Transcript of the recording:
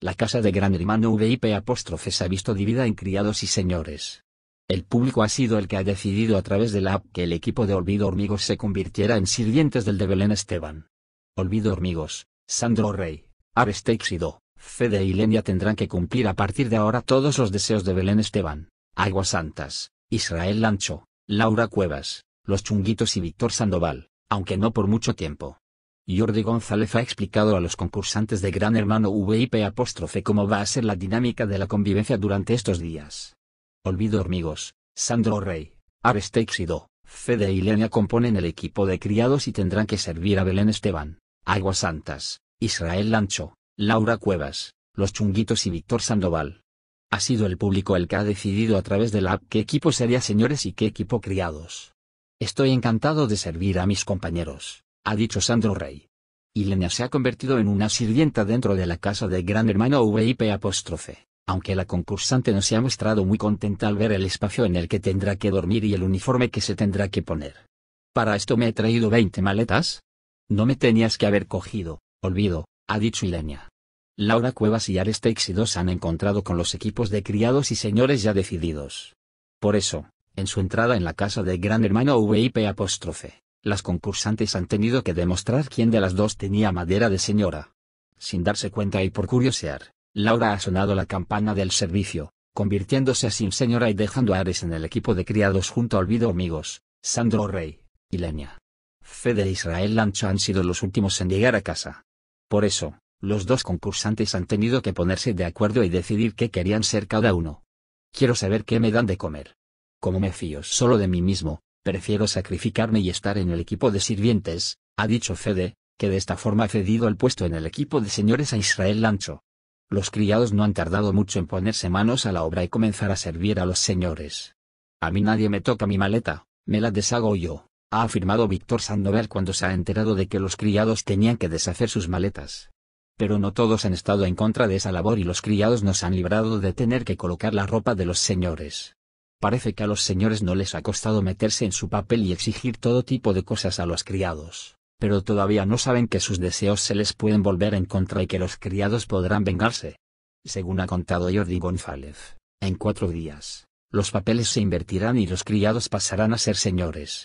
La casa de Gran Hermano VIP apóstrofes se ha visto dividida en criados y señores. El público ha sido el que ha decidido a través de la app que el equipo de Olvido Hormigos se convirtiera en sirvientes del de Belén Esteban. Olvido Hormigos, Sandro Rey, Arestex y Fede y Lenia tendrán que cumplir a partir de ahora todos los deseos de Belén Esteban, Aguas Santas, Israel Lancho, Laura Cuevas, Los Chunguitos y Víctor Sandoval, aunque no por mucho tiempo. Jordi González ha explicado a los concursantes de Gran Hermano VIP apóstrofe cómo va a ser la dinámica de la convivencia durante estos días. Olvido Hormigos, Sandro Rey, Aristexido, Fede y Lenia componen el equipo de criados y tendrán que servir a Belén Esteban, Aguas Santas, Israel Lancho, Laura Cuevas, Los Chunguitos y Víctor Sandoval. Ha sido el público el que ha decidido a través de la app qué equipo sería señores y qué equipo criados. Estoy encantado de servir a mis compañeros ha dicho Sandro Rey. Ilenia se ha convertido en una sirvienta dentro de la casa de gran hermano VIP apóstrofe, aunque la concursante no se ha mostrado muy contenta al ver el espacio en el que tendrá que dormir y el uniforme que se tendrá que poner. Para esto me he traído 20 maletas. No me tenías que haber cogido, olvido, ha dicho Ilenia. Laura Cuevas y y se han encontrado con los equipos de criados y señores ya decididos. Por eso, en su entrada en la casa de gran hermano VIP apóstrofe, las concursantes han tenido que demostrar quién de las dos tenía madera de señora. Sin darse cuenta y por curiosear, Laura ha sonado la campana del servicio, convirtiéndose sin señora y dejando a Ares en el equipo de criados junto a Olvido Amigos, Sandro Rey, y Leña. Fede e Israel Lancho han sido los últimos en llegar a casa. Por eso, los dos concursantes han tenido que ponerse de acuerdo y decidir qué querían ser cada uno. Quiero saber qué me dan de comer. Como me fío solo de mí mismo, Prefiero sacrificarme y estar en el equipo de sirvientes, ha dicho Fede, que de esta forma ha cedido el puesto en el equipo de señores a Israel Lancho. Los criados no han tardado mucho en ponerse manos a la obra y comenzar a servir a los señores. A mí nadie me toca mi maleta, me la deshago yo, ha afirmado Víctor Sandoval cuando se ha enterado de que los criados tenían que deshacer sus maletas. Pero no todos han estado en contra de esa labor y los criados nos han librado de tener que colocar la ropa de los señores parece que a los señores no les ha costado meterse en su papel y exigir todo tipo de cosas a los criados, pero todavía no saben que sus deseos se les pueden volver en contra y que los criados podrán vengarse. Según ha contado Jordi González, en cuatro días, los papeles se invertirán y los criados pasarán a ser señores,